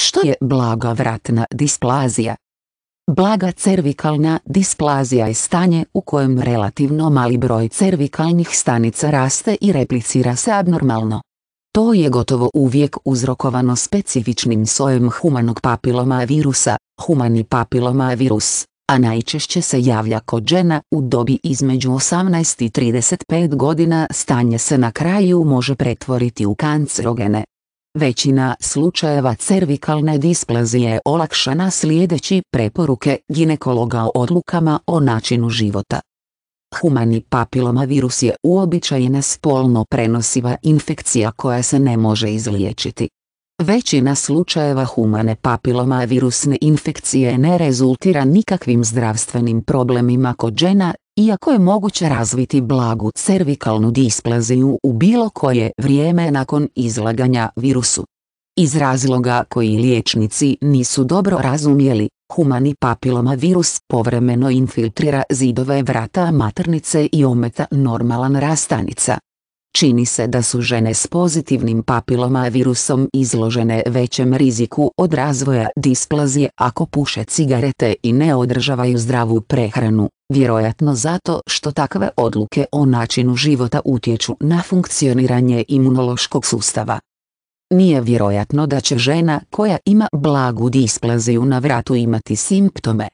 Što je blaga vratna displazija? Blaga cervikalna displazija je stanje u kojem relativno mali broj cervikalnih stanica raste i replicira se abnormalno. To je gotovo uvijek uzrokovano specifičnim sojem humanog papiloma virusa, humani papiloma virus, a najčešće se javlja kod žena u dobi između 18 i 35 godina stanje se na kraju može pretvoriti u kancerogene, Većina slučajeva cervikalne displazije je olakšana slijedeći preporuke ginekologa o odlukama o načinu života. Humani papiloma virus je uobičajena spolno prenosiva infekcija koja se ne može izliječiti. Većina slučajeva humane papilomavirusne infekcije ne rezultira nikakvim zdravstvenim problemima kod žena iako je moguće razviti blagu cervikalnu displaziju u bilo koje vrijeme nakon izlaganja virusu. Iz razloga koji liječnici nisu dobro razumjeli, humani papiloma virus povremeno infiltrira zidove vrata maternice i ometa normalan rastanica čini se da su žene s pozitivnim papiloma virusom izložene većem riziku od razvoja displazije ako puše cigarete i ne održavaju zdravu prehranu, vjerojatno zato što takve odluke o načinu života utječu na funkcioniranje imunološkog sustava. Nije vjerojatno da će žena koja ima blagu displaziju na vratu imati simptome,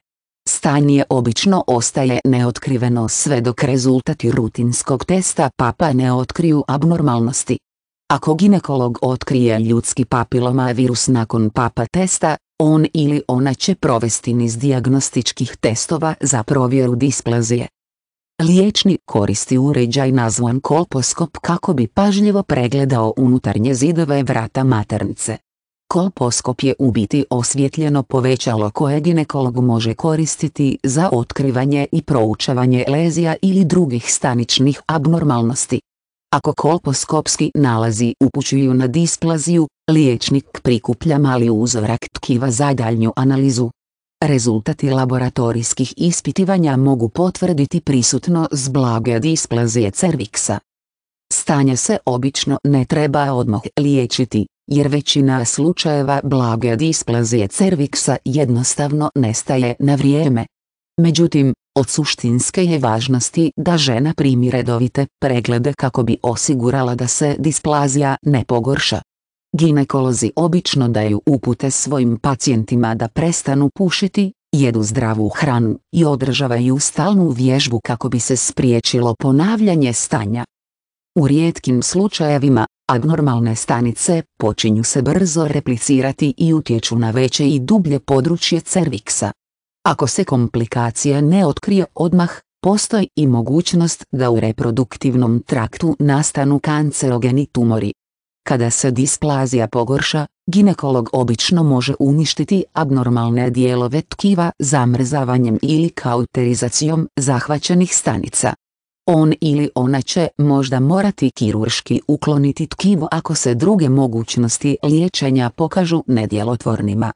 stanje obično ostaje neotkriveno sve dok rezultati rutinskog testa papa ne otkriju abnormalnosti. Ako ginekolog otkrije ljudski papiloma virus nakon papa testa, on ili ona će provesti niz dijagnostičkih testova za provjeru displazije. Liječnik koristi uređaj nazvan kolposkop kako bi pažljivo pregledao unutarnje zidove vrata maternice. Kolposkop je u biti osvjetljeno povećalo koje ginekolog može koristiti za otkrivanje i proučavanje lezija ili drugih staničnih abnormalnosti. Ako kolposkopski nalazi upućuju na displaziju, liječnik prikuplja mali uzorak tkiva za daljnju analizu. Rezultati laboratorijskih ispitivanja mogu potvrditi prisutno s blage displazije cerviksa. Stanje se obično ne treba odmah liječiti, jer većina slučajeva blage displazije cerviksa jednostavno nestaje na vrijeme. Međutim, od suštinske je važnosti da žena primi redovite preglede kako bi osigurala da se displazija ne pogorša. Ginekolozi obično daju upute svojim pacijentima da prestanu pušiti, jedu zdravu hranu i održavaju stalnu vježbu kako bi se spriječilo ponavljanje stanja. U rijetkim slučajevima Abnormalne stanice počinju se brzo replicirati i utječu na veće i dublje područje cerviksa. Ako se komplikacija ne otkrije odmah, postoji i mogućnost da u reproduktivnom traktu nastanu kancerogeni tumori. Kada se displazija pogorša, ginekolog obično može uništiti abnormalne dijelove tkiva zamrzavanjem ili kauterizacijom zahvaćenih stanica. On ili ona će možda morati kirurški ukloniti tkivo ako se druge mogućnosti liječenja pokažu nedjelotvornima.